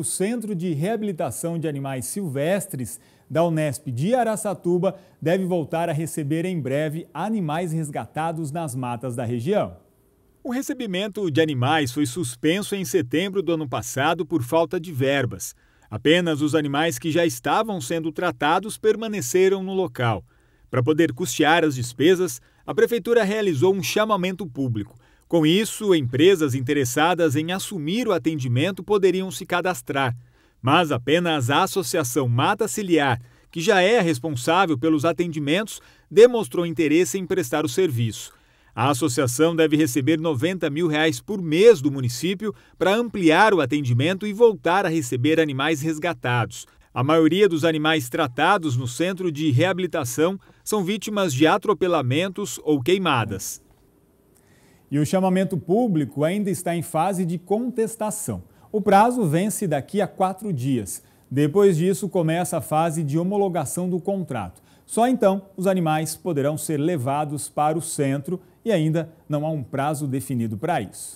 O Centro de Reabilitação de Animais Silvestres da Unesp de Araçatuba deve voltar a receber em breve animais resgatados nas matas da região. O recebimento de animais foi suspenso em setembro do ano passado por falta de verbas. Apenas os animais que já estavam sendo tratados permaneceram no local. Para poder custear as despesas, a prefeitura realizou um chamamento público. Com isso, empresas interessadas em assumir o atendimento poderiam se cadastrar, mas apenas a Associação Mata Ciliar, que já é responsável pelos atendimentos, demonstrou interesse em prestar o serviço. A associação deve receber R$ 90 mil reais por mês do município para ampliar o atendimento e voltar a receber animais resgatados. A maioria dos animais tratados no centro de reabilitação são vítimas de atropelamentos ou queimadas e o chamamento público ainda está em fase de contestação. O prazo vence daqui a quatro dias. Depois disso, começa a fase de homologação do contrato. Só então os animais poderão ser levados para o centro e ainda não há um prazo definido para isso.